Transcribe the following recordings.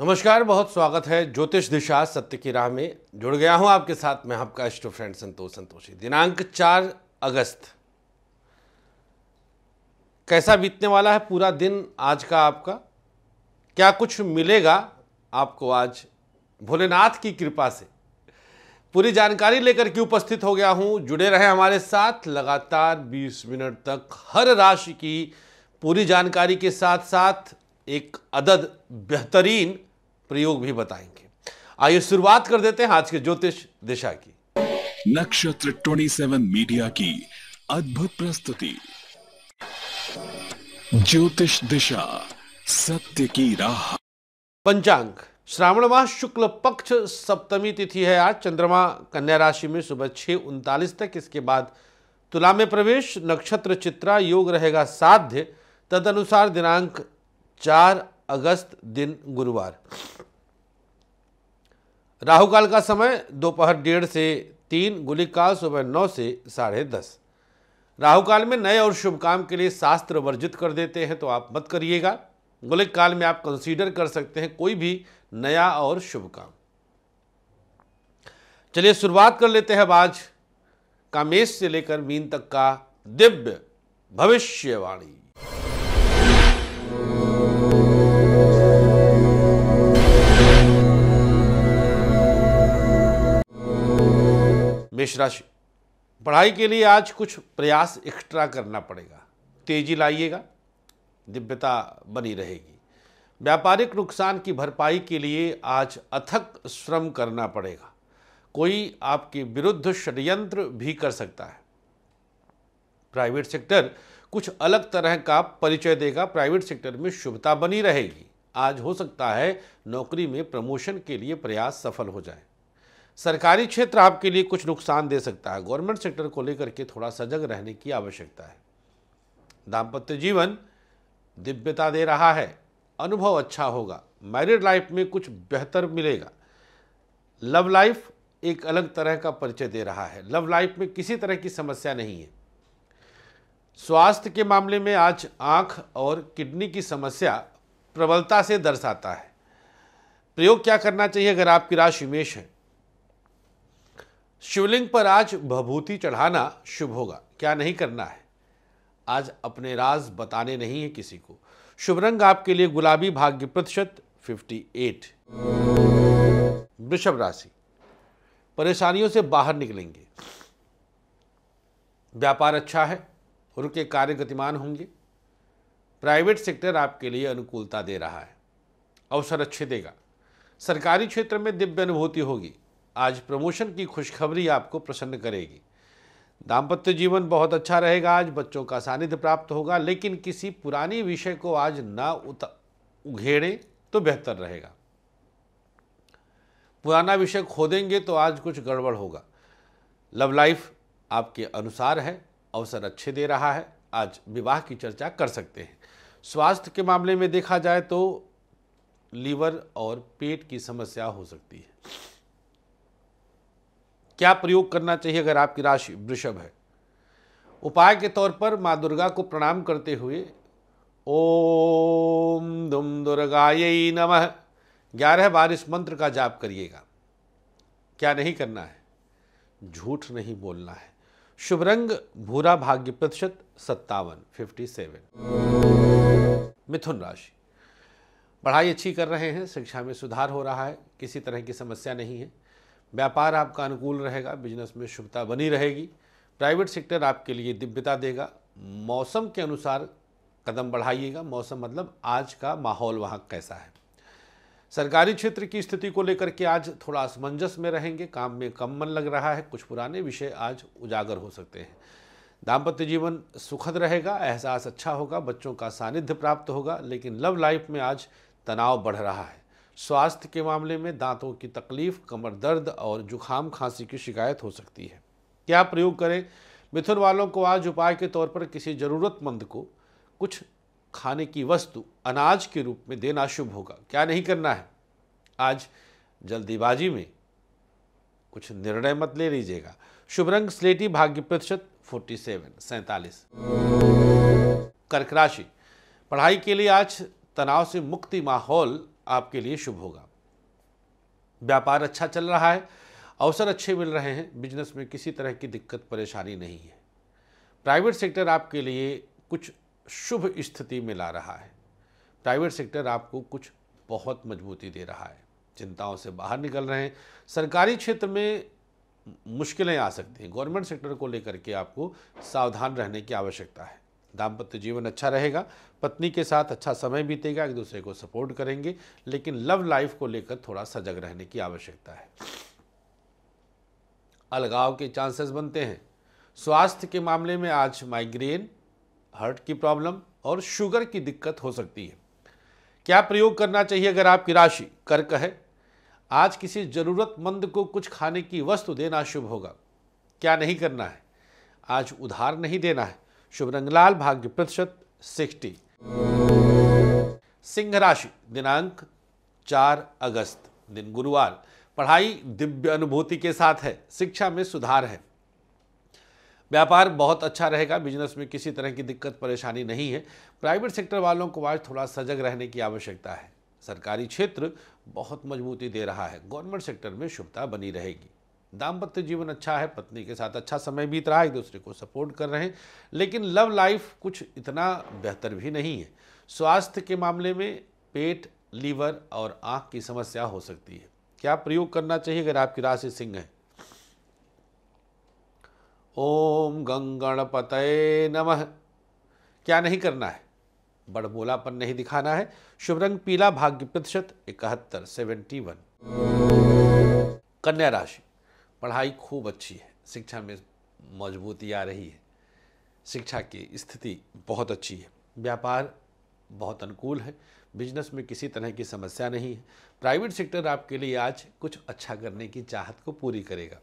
नमस्कार बहुत स्वागत है ज्योतिष दिशा सत्य की राह में जुड़ गया हूं आपके साथ मैं आपका इष्ट फ्रेंड संतोष संतोषी दिनांक चार अगस्त कैसा बीतने वाला है पूरा दिन आज का आपका क्या कुछ मिलेगा आपको आज भोलेनाथ की कृपा से पूरी जानकारी लेकर के उपस्थित हो गया हूं जुड़े रहे हमारे साथ लगातार 20 मिनट तक हर राशि की पूरी जानकारी के साथ साथ एक अदद बेहतरीन प्रयोग भी बताएंगे आइए शुरुआत कर देते हैं आज के ज्योतिष दिशा की नक्षत्र 27 मीडिया की अद्भुत प्रस्तुति ज्योतिष दिशा सत्य की राह पंचांग श्रावण मास शुक्ल पक्ष सप्तमी तिथि है आज चंद्रमा कन्या राशि में सुबह छह उनतालीस तक इसके बाद तुला में प्रवेश नक्षत्र चित्रा योग रहेगा साध्य तदनुसार दिनांक चार अगस्त दिन गुरुवार राहु काल का समय दोपहर डेढ़ से तीन गुली काल सुबह नौ से साढ़े दस राहु काल में नए और शुभ काम के लिए शास्त्र वर्जित कर देते हैं तो आप मत करिएगा गुलिक काल में आप कंसीडर कर सकते हैं कोई भी नया और शुभ काम चलिए शुरुआत कर लेते हैं अब आज कामेश से लेकर मीन तक का दिव्य भविष्यवाणी मेष राशि पढ़ाई के लिए आज कुछ प्रयास एक्स्ट्रा करना पड़ेगा तेजी लाइएगा दिव्यता बनी रहेगी व्यापारिक नुकसान की भरपाई के लिए आज अथक श्रम करना पड़ेगा कोई आपके विरुद्ध षड्यंत्र भी कर सकता है प्राइवेट सेक्टर कुछ अलग तरह का परिचय देगा प्राइवेट सेक्टर में शुभता बनी रहेगी आज हो सकता है नौकरी में प्रमोशन के लिए प्रयास सफल हो जाए सरकारी क्षेत्र आपके लिए कुछ नुकसान दे सकता है गवर्नमेंट सेक्टर को लेकर के थोड़ा सजग रहने की आवश्यकता है दाम्पत्य जीवन दिव्यता दे रहा है अनुभव अच्छा होगा मैरिड लाइफ में कुछ बेहतर मिलेगा लव लाइफ एक अलग तरह का परिचय दे रहा है लव लाइफ में किसी तरह की समस्या नहीं है स्वास्थ्य के मामले में आज आंख और किडनी की समस्या प्रबलता से दर्शाता है प्रयोग क्या करना चाहिए अगर आपकी राशि मेष है शिवलिंग पर आज भभूति चढ़ाना शुभ होगा क्या नहीं करना है आज अपने राज बताने नहीं है किसी को शुभ रंग आपके लिए गुलाबी भाग्य प्रतिशत 58 वृषभ राशि परेशानियों से बाहर निकलेंगे व्यापार अच्छा है उनके कार्य गतिमान होंगे प्राइवेट सेक्टर आपके लिए अनुकूलता दे रहा है अवसर अच्छे देगा सरकारी क्षेत्र में दिव्य अनुभूति होगी आज प्रमोशन की खुशखबरी आपको प्रसन्न करेगी दाम्पत्य जीवन बहुत अच्छा रहेगा आज बच्चों का सानिध्य प्राप्त होगा लेकिन किसी पुरानी विषय को आज ना उघेड़ें तो बेहतर रहेगा पुराना विषय खोदेंगे तो आज कुछ गड़बड़ होगा लव लाइफ आपके अनुसार है अवसर अच्छे दे रहा है आज विवाह की चर्चा कर सकते हैं स्वास्थ्य के मामले में देखा जाए तो लीवर और पेट की समस्या हो सकती है क्या प्रयोग करना चाहिए अगर आपकी राशि वृषभ है उपाय के तौर पर माँ दुर्गा को प्रणाम करते हुए ओम दुम ये नमः ग्यारह बार इस मंत्र का जाप करिएगा क्या नहीं करना है झूठ नहीं बोलना है शुभ रंग भूरा भाग्य प्रतिशत सत्तावन फिफ्टी सेवन मिथुन राशि पढ़ाई अच्छी कर रहे हैं शिक्षा में सुधार हो रहा है किसी तरह की समस्या नहीं है व्यापार आपका अनुकूल रहेगा बिजनेस में शुभता बनी रहेगी प्राइवेट सेक्टर आपके लिए दिव्यता देगा मौसम के अनुसार कदम बढ़ाइएगा मौसम मतलब आज का माहौल वहाँ कैसा है सरकारी क्षेत्र की स्थिति को लेकर के आज थोड़ा असमंजस में रहेंगे काम में कम मन लग रहा है कुछ पुराने विषय आज उजागर हो सकते हैं दाम्पत्य जीवन सुखद रहेगा एहसास अच्छा होगा बच्चों का सानिध्य प्राप्त होगा लेकिन लव लाइफ में आज तनाव बढ़ रहा है स्वास्थ्य के मामले में दांतों की तकलीफ कमर दर्द और जुखाम खांसी की शिकायत हो सकती है क्या प्रयोग करें मिथुन वालों को आज उपाय के तौर पर किसी ज़रूरतमंद को कुछ खाने की वस्तु अनाज के रूप में देना शुभ होगा क्या नहीं करना है आज जल्दीबाजी में कुछ निर्णय मत ले लीजिएगा शुभ रंग स्लेटी भाग्य प्रतिशत फोर्टी सेवन सैतालीस कर्क राशि पढ़ाई के लिए आज तनाव से मुक्ति माहौल आपके लिए शुभ होगा व्यापार अच्छा चल रहा है अवसर अच्छे मिल रहे हैं बिजनेस में किसी तरह की दिक्कत परेशानी नहीं है प्राइवेट सेक्टर आपके लिए कुछ शुभ स्थिति में ला रहा है प्राइवेट सेक्टर आपको कुछ बहुत मजबूती दे रहा है चिंताओं से बाहर निकल रहे हैं सरकारी क्षेत्र में मुश्किलें आ सकती हैं गवर्नमेंट सेक्टर को लेकर के आपको सावधान रहने की आवश्यकता है दाम्पत्य जीवन अच्छा रहेगा पत्नी के साथ अच्छा समय बीतेगा एक दूसरे को सपोर्ट करेंगे लेकिन लव लाइफ को लेकर थोड़ा सजग रहने की आवश्यकता है अलगाव के चांसेस बनते हैं स्वास्थ्य के मामले में आज माइग्रेन हार्ट की प्रॉब्लम और शुगर की दिक्कत हो सकती है क्या प्रयोग करना चाहिए अगर आपकी राशि कर्क है आज किसी ज़रूरतमंद को कुछ खाने की वस्तु देना शुभ होगा क्या नहीं करना है आज उधार नहीं देना है शुभ लाल भाग्य प्रतिशत सिक्सटी सिंह राशि दिनांक चार अगस्त दिन गुरुवार पढ़ाई दिव्य अनुभूति के साथ है शिक्षा में सुधार है व्यापार बहुत अच्छा रहेगा बिजनेस में किसी तरह की दिक्कत परेशानी नहीं है प्राइवेट सेक्टर वालों को आज थोड़ा सजग रहने की आवश्यकता है सरकारी क्षेत्र बहुत मजबूती दे रहा है गवर्नमेंट सेक्टर में शुभता बनी रहेगी दाम्पत्य जीवन अच्छा है पत्नी के साथ अच्छा समय बीत रहा है एक दूसरे को सपोर्ट कर रहे हैं लेकिन लव लाइफ कुछ इतना बेहतर भी नहीं है स्वास्थ्य के मामले में पेट लीवर और आँख की समस्या हो सकती है क्या प्रयोग करना चाहिए अगर आपकी राशि सिंह है ओम गंगणपत नमः क्या नहीं करना है बड़बोलापन नहीं दिखाना है शुभ रंग पीला भाग्य प्रतिशत इकहत्तर सेवेंटी वन कन्या राशि पढ़ाई खूब अच्छी है शिक्षा में मजबूती आ रही है शिक्षा की स्थिति बहुत अच्छी है व्यापार बहुत अनुकूल है बिजनेस में किसी तरह की समस्या नहीं है प्राइवेट सेक्टर आपके लिए आज कुछ अच्छा करने की चाहत को पूरी करेगा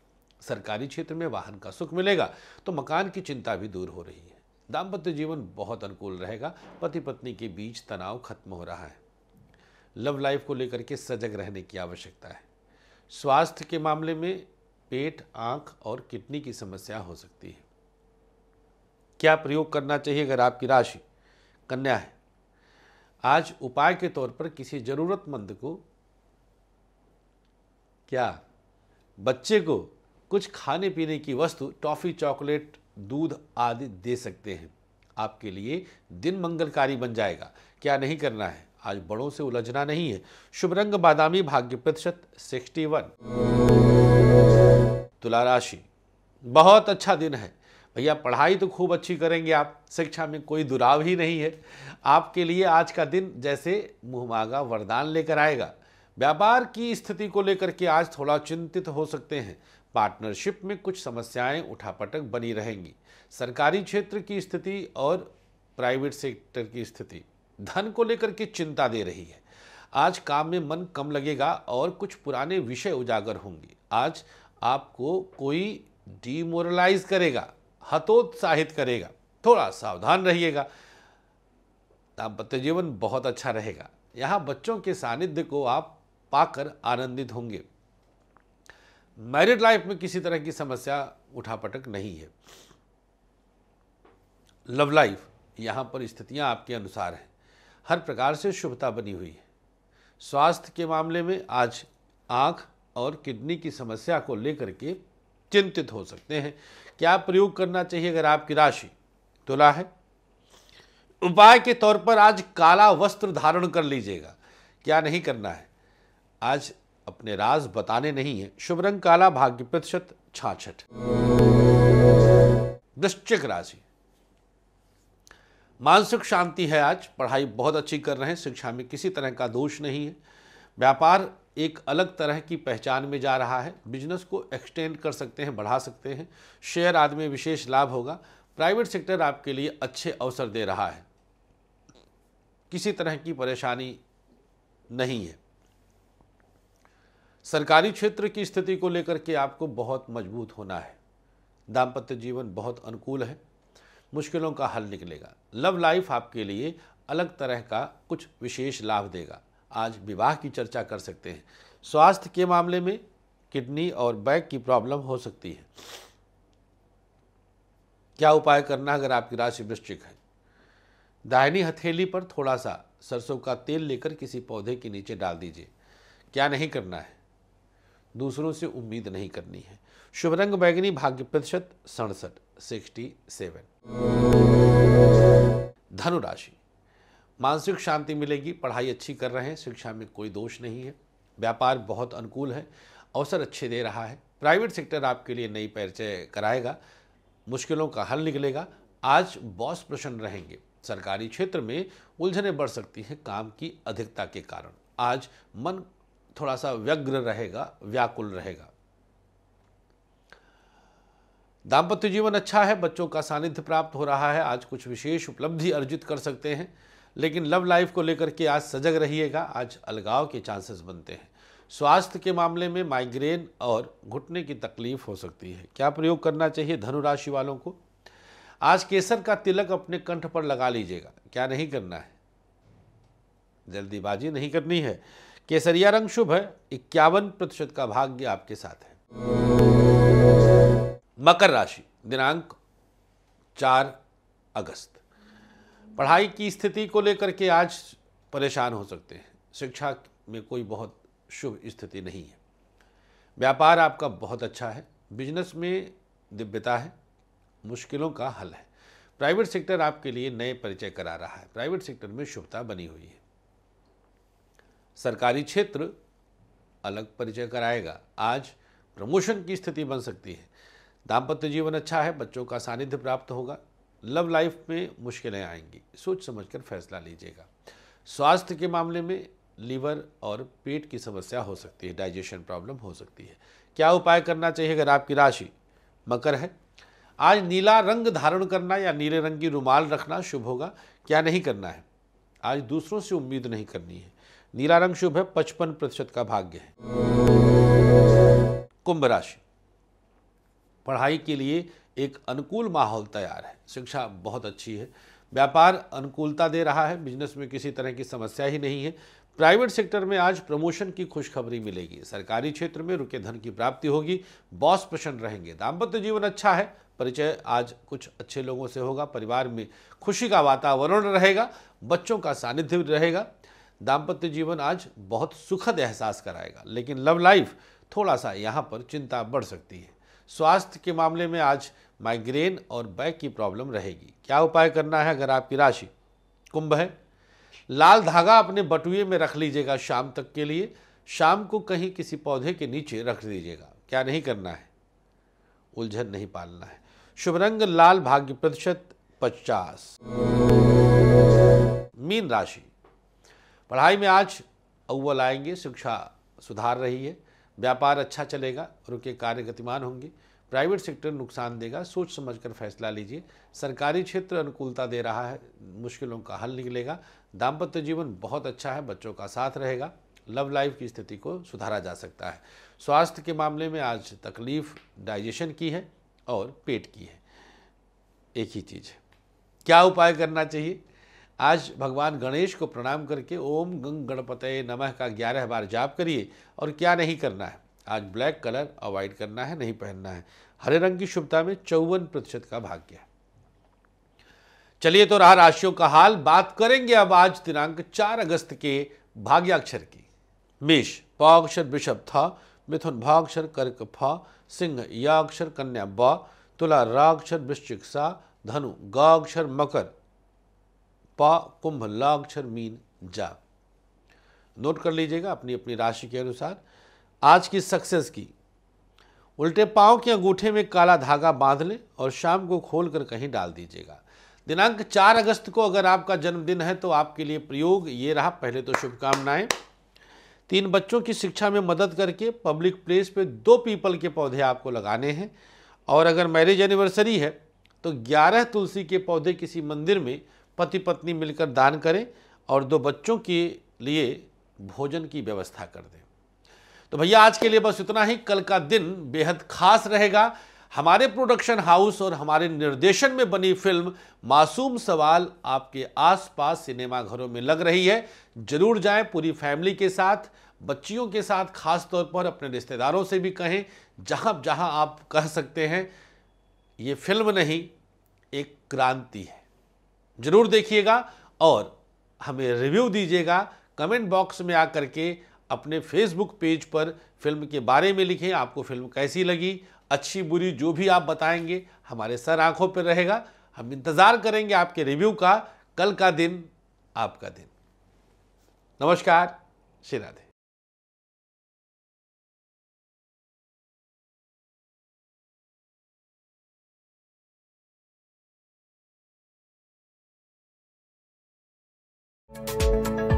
सरकारी क्षेत्र में वाहन का सुख मिलेगा तो मकान की चिंता भी दूर हो रही है दाम्पत्य जीवन बहुत अनुकूल रहेगा पति पत्नी के बीच तनाव खत्म हो रहा है लव लाइफ को लेकर के सजग रहने की आवश्यकता है स्वास्थ्य के मामले में पेट आंख और किडनी की समस्या हो सकती है क्या प्रयोग करना चाहिए अगर आपकी राशि कन्या है आज उपाय के तौर पर किसी ज़रूरतमंद को क्या बच्चे को कुछ खाने पीने की वस्तु टॉफ़ी चॉकलेट दूध आदि दे सकते हैं आपके लिए दिन मंगलकारी बन जाएगा क्या नहीं करना है आज बड़ों से उलझना नहीं है शुभ रंग बादामी भाग्य प्रतिशत सिक्सटी वन तुला राशि बहुत अच्छा दिन है भैया पढ़ाई तो खूब अच्छी करेंगे आप शिक्षा में कोई दुराव ही नहीं है आपके लिए आज का दिन जैसे मुँह मांगा वरदान लेकर आएगा व्यापार की स्थिति को लेकर के आज थोड़ा चिंतित हो सकते हैं पार्टनरशिप में कुछ समस्याएं उठापटक बनी रहेंगी सरकारी क्षेत्र की स्थिति और प्राइवेट सेक्टर की स्थिति धन को लेकर के चिंता दे रही है आज काम में मन कम लगेगा और कुछ पुराने विषय उजागर होंगे आज आपको कोई डीमोरलाइज करेगा हतोत्साहित करेगा थोड़ा सावधान रहिएगा दाम्पत्य जीवन बहुत अच्छा रहेगा यहां बच्चों के सानिध्य को आप पाकर आनंदित होंगे मैरिड लाइफ में किसी तरह की समस्या उठापटक नहीं है लव लाइफ यहां पर स्थितियां आपके अनुसार हैं हर प्रकार से शुभता बनी हुई है स्वास्थ्य के मामले में आज आंख और किडनी की समस्या को लेकर के चिंतित हो सकते हैं क्या प्रयोग करना चाहिए अगर आपकी राशि तुला है उपाय के तौर पर आज काला वस्त्र धारण कर लीजिएगा क्या नहीं करना है आज अपने राज बताने नहीं है शुभ रंग काला भाग्य प्रतिशत छाछठ वृश्चिक राशि मानसिक शांति है आज पढ़ाई बहुत अच्छी कर रहे हैं शिक्षा में किसी तरह का दोष नहीं है व्यापार एक अलग तरह की पहचान में जा रहा है बिजनेस को एक्सटेंड कर सकते हैं बढ़ा सकते हैं शेयर आदि में विशेष लाभ होगा प्राइवेट सेक्टर आपके लिए अच्छे अवसर दे रहा है किसी तरह की परेशानी नहीं है सरकारी क्षेत्र की स्थिति को लेकर के आपको बहुत मजबूत होना है दाम्पत्य जीवन बहुत अनुकूल है मुश्किलों का हल निकलेगा लव लाइफ आपके लिए अलग तरह का कुछ विशेष लाभ देगा आज विवाह की चर्चा कर सकते हैं स्वास्थ्य के मामले में किडनी और बैक की प्रॉब्लम हो सकती है क्या उपाय करना अगर आपकी राशि वृश्चिक है दाहिनी हथेली पर थोड़ा सा सरसों का तेल लेकर किसी पौधे के नीचे डाल दीजिए क्या नहीं करना है दूसरों से उम्मीद नहीं करनी है शुभ रंग बैगनी भाग्य प्रतिशत सड़सठ सिक्सटी सेवन धनुराशि मानसिक शांति मिलेगी पढ़ाई अच्छी कर रहे हैं शिक्षा में कोई दोष नहीं है व्यापार बहुत अनुकूल है अवसर अच्छे दे रहा है प्राइवेट सेक्टर आपके लिए नई परिचय कराएगा मुश्किलों का हल निकलेगा आज बॉस प्रसन्न रहेंगे सरकारी क्षेत्र में उलझने बढ़ सकती हैं काम की अधिकता के कारण आज मन थोड़ा सा व्यग्र रहेगा व्याकुल रहेगा दाम्पत्य जीवन अच्छा है बच्चों का सानिध्य प्राप्त हो रहा है आज कुछ विशेष उपलब्धि अर्जित कर सकते हैं लेकिन लव लाइफ को लेकर के आज सजग रहिएगा आज अलगाव के चांसेस बनते हैं स्वास्थ्य के मामले में माइग्रेन और घुटने की तकलीफ हो सकती है क्या प्रयोग करना चाहिए धनु राशि वालों को आज केसर का तिलक अपने कंठ पर लगा लीजिएगा क्या नहीं करना है जल्दीबाजी नहीं करनी है केसरिया रंग शुभ है इक्यावन प्रतिशत का भाग्य आपके साथ है मकर राशि दिनांक चार अगस्त पढ़ाई की स्थिति को लेकर के आज परेशान हो सकते हैं शिक्षा में कोई बहुत शुभ स्थिति नहीं है व्यापार आपका बहुत अच्छा है बिजनेस में दिव्यता है मुश्किलों का हल है प्राइवेट सेक्टर आपके लिए नए परिचय करा रहा है प्राइवेट सेक्टर में शुभता बनी हुई है सरकारी क्षेत्र अलग परिचय कराएगा आज प्रमोशन की स्थिति बन सकती है दाम्पत्य जीवन अच्छा है बच्चों का सानिध्य प्राप्त होगा लव लाइफ में मुश्किलें आएंगी सोच समझकर फैसला लीजिएगा स्वास्थ्य के मामले में लीवर और पेट की समस्या हो सकती है डाइजेशन प्रॉब्लम हो सकती है क्या उपाय करना चाहिए अगर आपकी राशि मकर है आज नीला रंग धारण करना या नीले रंग की रुमाल रखना शुभ होगा क्या नहीं करना है आज दूसरों से उम्मीद नहीं करनी है नीला रंग शुभ है पचपन प्रतिशत का भाग्य है कुंभ राशि पढ़ाई के लिए एक अनुकूल माहौल तैयार है शिक्षा बहुत अच्छी है व्यापार अनुकूलता दे रहा है बिजनेस में किसी तरह की समस्या ही नहीं है प्राइवेट सेक्टर में आज प्रमोशन की खुशखबरी मिलेगी सरकारी क्षेत्र में रुके धन की प्राप्ति होगी बॉस प्रसन्न रहेंगे दाम्पत्य जीवन अच्छा है परिचय आज कुछ अच्छे लोगों से होगा परिवार में खुशी का वातावरण रहेगा बच्चों का सानिध्य रहेगा दाम्पत्य जीवन आज बहुत सुखद एहसास कराएगा लेकिन लव लाइफ थोड़ा सा यहाँ पर चिंता बढ़ सकती है स्वास्थ्य के मामले में आज माइग्रेन और बैक की प्रॉब्लम रहेगी क्या उपाय करना है अगर आपकी राशि कुंभ है लाल धागा अपने बटुए में रख लीजिएगा शाम तक के लिए शाम को कहीं किसी पौधे के नीचे रख दीजिएगा क्या नहीं करना है उलझन नहीं पालना है शुभ रंग लाल भाग्य प्रतिशत पचास मीन राशि पढ़ाई में आज अव्वल आएंगे शिक्षा सुधार रही है व्यापार अच्छा चलेगा और उनके कार्य गतिमान होंगे प्राइवेट सेक्टर नुकसान देगा सोच समझकर फैसला लीजिए सरकारी क्षेत्र अनुकूलता दे रहा है मुश्किलों का हल निकलेगा दाम्पत्य जीवन बहुत अच्छा है बच्चों का साथ रहेगा लव लाइफ की स्थिति को सुधारा जा सकता है स्वास्थ्य के मामले में आज तकलीफ डाइजेशन की है और पेट की है एक ही चीज़ है क्या उपाय करना चाहिए आज भगवान गणेश को प्रणाम करके ओम गंग गणपतये नमः का ग्यारह बार जाप करिए और क्या नहीं करना है आज ब्लैक कलर अवॉइड करना है नहीं पहनना है हरे रंग की शुभता में चौवन प्रतिशत का भाग्य है चलिए तो रहा राशियों का हाल बात करेंगे अब आज दिनांक चार अगस्त के भाग्याक्षर की मेष पाक्षर बिशप था मिथुन भाक्षर कर्क फ सिंह याक्षर कन्या ब तुला राक्षर वृश्चिक सा धनु गाक्षर मकर पा कुंभ लाक्षर मीन जा नोट कर लीजिएगा अपनी अपनी राशि के अनुसार आज की सक्सेस की उल्टे पाँव के अंगूठे में काला धागा बांध लें और शाम को खोल कर कहीं डाल दीजिएगा दिनांक 4 अगस्त को अगर आपका जन्मदिन है तो आपके लिए प्रयोग ये रहा पहले तो शुभकामनाएं तीन बच्चों की शिक्षा में मदद करके पब्लिक प्लेस पे दो पीपल के पौधे आपको लगाने हैं और अगर मैरिज एनिवर्सरी है तो 11 तुलसी के पौधे किसी मंदिर में पति पत्नी मिलकर दान करें और दो बच्चों के लिए भोजन की व्यवस्था कर दें तो भैया आज के लिए बस इतना ही कल का दिन बेहद खास रहेगा हमारे प्रोडक्शन हाउस और हमारे निर्देशन में बनी फिल्म मासूम सवाल आपके आसपास सिनेमा घरों में लग रही है जरूर जाएं पूरी फैमिली के साथ बच्चियों के साथ खास तौर पर अपने रिश्तेदारों से भी कहें जहाँ जहाँ आप कह सकते हैं ये फिल्म नहीं एक क्रांति है ज़रूर देखिएगा और हमें रिव्यू दीजिएगा कमेंट बॉक्स में आकर के अपने फेसबुक पेज पर फिल्म के बारे में लिखें आपको फिल्म कैसी लगी अच्छी बुरी जो भी आप बताएंगे हमारे सर आंखों पर रहेगा हम इंतज़ार करेंगे आपके रिव्यू का कल का दिन आपका दिन नमस्कार श्री राधे Thank you.